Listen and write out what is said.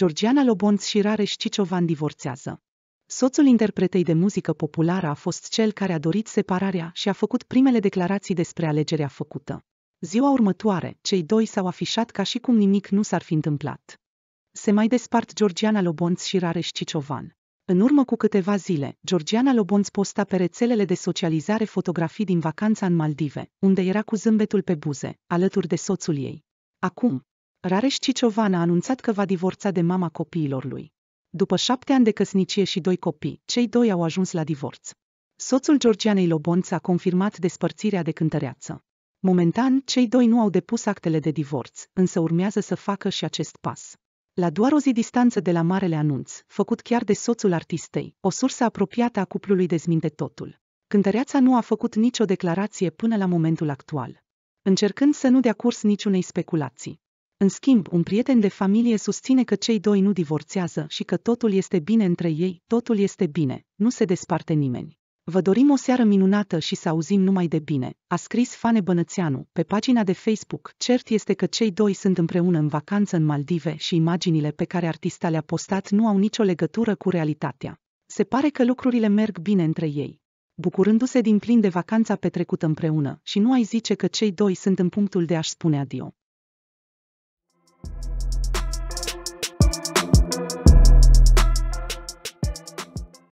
Georgiana Lobonț și Rareș Ciciovan divorțează. Soțul interpretei de muzică populară a fost cel care a dorit separarea și a făcut primele declarații despre alegerea făcută. Ziua următoare, cei doi s-au afișat ca și cum nimic nu s-ar fi întâmplat. Se mai despart Georgiana Lobonț și Rareș Ciciovan. În urmă cu câteva zile, Georgiana Lobonț posta pe rețelele de socializare fotografii din vacanța în Maldive, unde era cu zâmbetul pe buze, alături de soțul ei. Acum, Rareș Ciciovan a anunțat că va divorța de mama copiilor lui. După șapte ani de căsnicie și doi copii, cei doi au ajuns la divorț. Soțul Georgianei Lobonț a confirmat despărțirea de cântăreață. Momentan, cei doi nu au depus actele de divorț, însă urmează să facă și acest pas. La doar o zi distanță de la marele anunț, făcut chiar de soțul artistei, o sursă apropiată a cuplului dezminte totul. Cântăreața nu a făcut nicio declarație până la momentul actual, încercând să nu dea curs niciunei speculații. În schimb, un prieten de familie susține că cei doi nu divorțează și că totul este bine între ei, totul este bine, nu se desparte nimeni. Vă dorim o seară minunată și să auzim numai de bine, a scris Fane Bănățeanu pe pagina de Facebook. Cert este că cei doi sunt împreună în vacanță în Maldive și imaginile pe care artista le-a postat nu au nicio legătură cu realitatea. Se pare că lucrurile merg bine între ei. Bucurându-se din plin de vacanța petrecută împreună și nu ai zice că cei doi sunt în punctul de a-și spune adio.